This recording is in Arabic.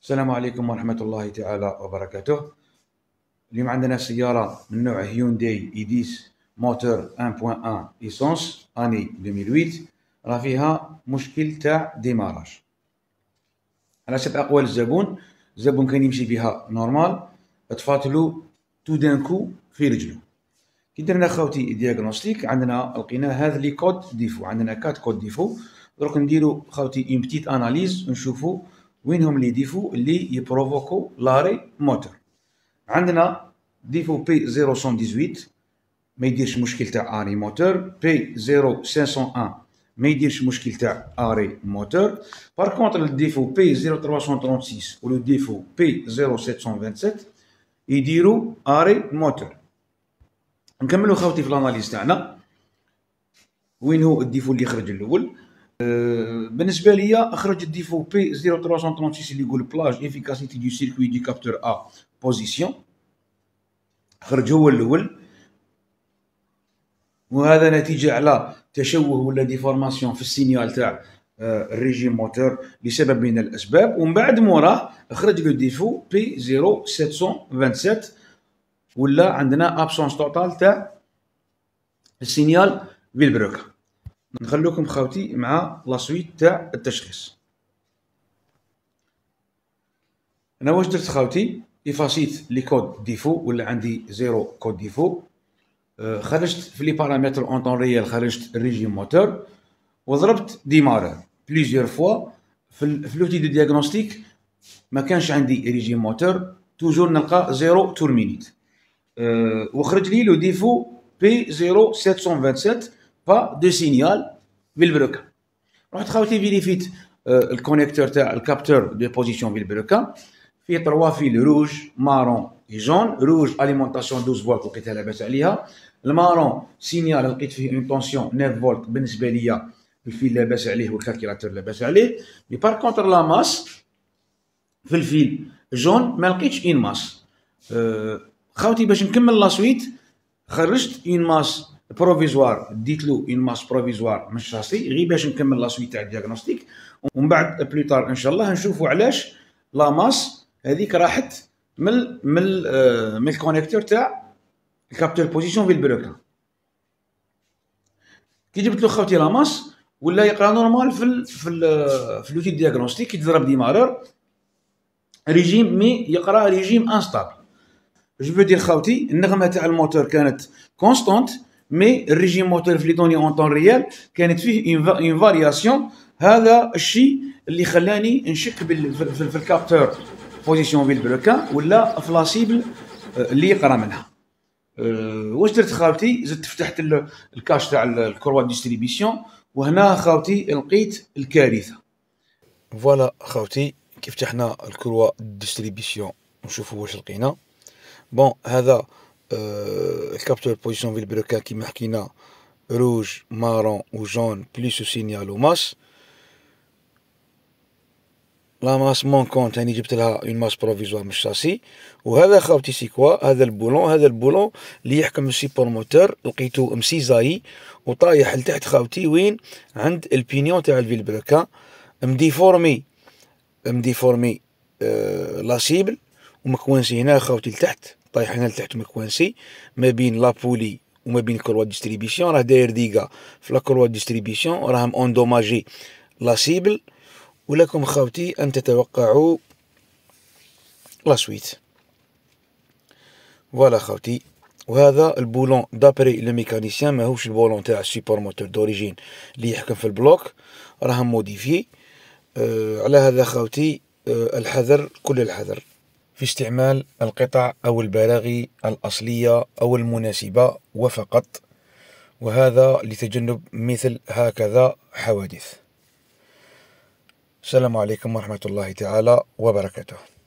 السلام عليكم ورحمة الله تعالى وبركاته اليوم عندنا سيارة من نوع هيونداي ايديس موتور 1.1 ايسونس اني 2008 راه فيها مشكل تاع ديماراج على حسب اقوال الزبون الزبون كان يمشي بها نورمال تفاتلو تو دانكو في رجلو كي درنا خاوتي دياغنوستيك عندنا لقينا هذا لي كود ديفو عندنا كات كود ديفو دروك نديرو خاوتي اون بتيت اناليز نشوفو وين هم لي ديفو اللي يبروفوكو لاري موتور عندنا ديفو بي 018 ما يديرش مشكل تاع اري موتور بي 0501 ما يديرش مشكل تاع اري موتور بار كونتر الديفو بي 0336 ولو ديفو بي 0727 يديروا اري موتور نكملوا خاوتي في الاناليز تاعنا وين هو الديفو اللي خرج الاول بالنسبه ليا اخرج الديفو بي 0336 اللي يقول بلاج افيكاسيتي دو سيركوي دي كابتور ا بوزيسيون خرج هو الاول وهذا نتيجه على تشوه ولا ديفورماسيون في السينيال تاع آه، الريجيم موتور لسبب من الاسباب ومن بعد موراه خرج لو ديفو بي 0727 ولا عندنا ابسونس توتال تاع السينيال بالبروكه نخلوكم خاوتي مع لا سويت تاع التشخيص انا واش درت خاوتي افاسيت لي كود ديفو ولا عندي زيرو كود ديفو أه، خرجت في لي بارامتر اون طون ريال خرجت الريجيم موتور وضربت ديمار بليزيور فوا في لوتي دو دياغنوستيك ما كانش عندي ريجيم موتور توجور نلقى زيرو تورمينيت أه، وخرج لي لو ديفو بي 0727 دو سينيال بالبروكا رحت خاوتي فيريفيت الكونيكتور تاع الكابتور دو بوزيسيون بالبروكا فيه تروا فيل روج مارون اي جون روج اليمونطاسيون 12 فولت لقيتها لاباس عليها المارون سينيال لقيت فيه اون طونسيون 9 فولت بالنسبه ليا الفيل لاباس عليه والكالكيلاتور لاباس عليه مي بار كونتر لا ماس في الفيل جون ما لقيتش اون ماس خاوتي باش نكمل لا سويت خرجت اون ماس بروفيزوار ديت له اون ماس بروفيزوار من شاسي غير باش نكمل لا سويت تاع الدياغنوستيك ومن بعد بلوتار ان شاء الله نشوفوا علاش لا ماس هذيك راحت من من آه، من الكونيكتور تاع الكابتور بوزيسيون في البروكا كي جبت له خوتي لا ماس ولا يقرا نورمال في الـ في الـ آه، في لوتي دياغنوستيك يضرب مارور ريجيم مي يقرا ريجيم انستابل جو دير خوتي النغمه تاع الموتور كانت كونستونت مي الريجيم موتور في ليتوني اون طون ريال كانت فيه اون فارياسيون هذا الشيء اللي خلاني نشك في الكابتور بوزيسيون في بلوكا ولا في لاسيبل آه، اللي يقرا منها آه، واش درت خاوتي زدت فتحت الكاش تاع الكروا ديستريبيسيون وهنا خاوتي لقيت الكارثه فوالا خاوتي كي فتحنا الكروا ديستريبيسيون نشوفوا واش لقينا بون هذا الكابتور بوزيسيون في البروكا كيما حكينا روج مارون و جون بليس سينيال و ماس لا ماس مون كونت هاني جبت لها اون ماس بروفيزوار من الشاسي وهذا خاوتي سي كوا هذا البولون هذا البولون اللي يحكم السيبور موتور لقيتو مسيزاي وطايح لتحت خاوتي وين عند البينيون تاع الفيلبركا مديفورمي مديفورمي آه لا سيبل ومكوانسي هنا خاوتي لتحت طايح هنا لتحت مكوانسي ما بين لابولي وما بين كروا ديستريبيسيون راه داير ديكا في لا كروا ديستريبيسيون راهم اوندوماجي لا سيبل ولكم خاوتي ان تتوقعوا لا سويت فوالا خاوتي وهذا البولون دابري لو ميكانيسيان ماهوش البولون تاع السيبور موتور دوريجين اللي يحكم في البلوك راهم موديفي أه على هذا خاوتي أه الحذر كل الحذر في استعمال القطع أو البلاغ الأصلية أو المناسبة وفقط وهذا لتجنب مثل هكذا حوادث السلام عليكم ورحمة الله تعالى وبركاته